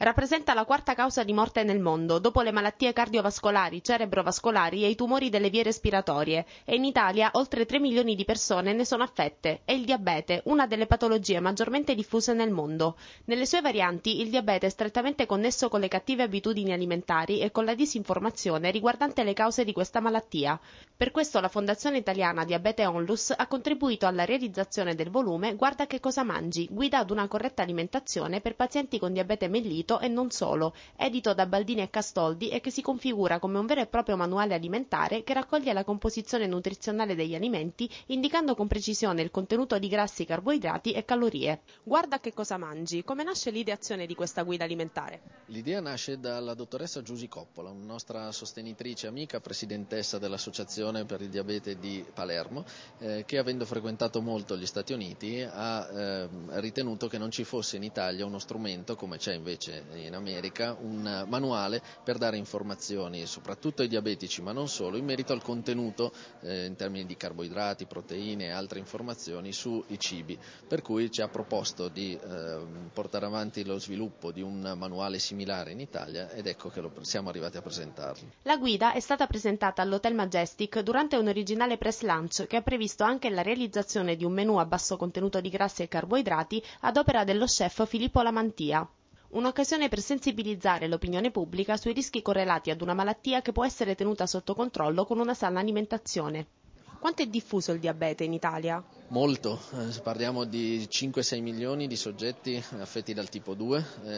Rappresenta la quarta causa di morte nel mondo, dopo le malattie cardiovascolari, cerebrovascolari e i tumori delle vie respiratorie, e in Italia oltre 3 milioni di persone ne sono affette, e il diabete, una delle patologie maggiormente diffuse nel mondo. Nelle sue varianti, il diabete è strettamente connesso con le cattive abitudini alimentari e con la disinformazione riguardante le cause di questa malattia. Per questo la Fondazione Italiana Diabete Onlus ha contribuito alla realizzazione del volume Guarda che cosa mangi, guida ad una corretta alimentazione per pazienti con diabete mellito Appetito e non solo, edito da Baldini e Castoldi e che si configura come un vero e proprio manuale alimentare che raccoglie la composizione nutrizionale degli alimenti, indicando con precisione il contenuto di grassi, carboidrati e calorie. Guarda che cosa mangi, come nasce l'ideazione di questa guida alimentare? L'idea nasce dalla dottoressa Giusi Coppola, nostra sostenitrice e amica, presidentessa dell'Associazione per il Diabete di Palermo, eh, che avendo frequentato molto gli Stati Uniti ha eh, ritenuto che non ci fosse in Italia uno strumento come c'è invece eh, in America un manuale per dare informazioni soprattutto ai diabetici ma non solo in merito al contenuto eh, in termini di carboidrati, proteine e altre informazioni sui cibi per cui ci ha proposto di eh, portare avanti lo sviluppo di un manuale similare in Italia ed ecco che lo, siamo arrivati a presentarlo. La guida è stata presentata all'Hotel Majestic durante un originale press lunch che ha previsto anche la realizzazione di un menù a basso contenuto di grassi e carboidrati ad opera dello chef Filippo Lamantia un'occasione per sensibilizzare l'opinione pubblica sui rischi correlati ad una malattia che può essere tenuta sotto controllo con una sana alimentazione. Quanto è diffuso il diabete in Italia? Molto, eh, parliamo di 5-6 milioni di soggetti affetti dal tipo 2, eh,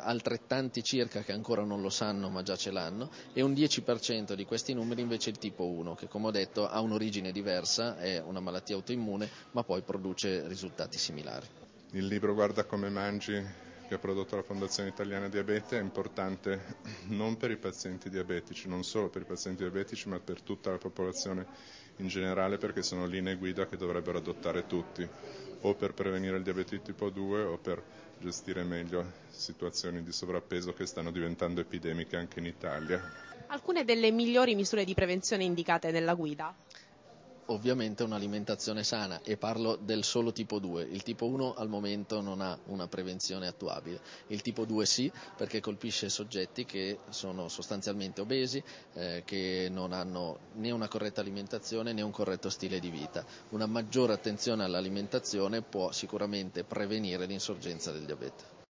altrettanti circa che ancora non lo sanno ma già ce l'hanno e un 10% di questi numeri invece è il tipo 1 che come ho detto ha un'origine diversa, è una malattia autoimmune ma poi produce risultati similari. Il libro Guarda come mangi che ha prodotto la Fondazione Italiana Diabete è importante non per i pazienti diabetici, non solo per i pazienti diabetici, ma per tutta la popolazione in generale perché sono linee guida che dovrebbero adottare tutti, o per prevenire il diabete tipo 2 o per gestire meglio situazioni di sovrappeso che stanno diventando epidemiche anche in Italia. Alcune delle migliori misure di prevenzione indicate nella guida? ovviamente un'alimentazione sana e parlo del solo tipo 2. Il tipo 1 al momento non ha una prevenzione attuabile, il tipo 2 sì perché colpisce soggetti che sono sostanzialmente obesi, eh, che non hanno né una corretta alimentazione né un corretto stile di vita. Una maggiore attenzione all'alimentazione può sicuramente prevenire l'insorgenza del diabete.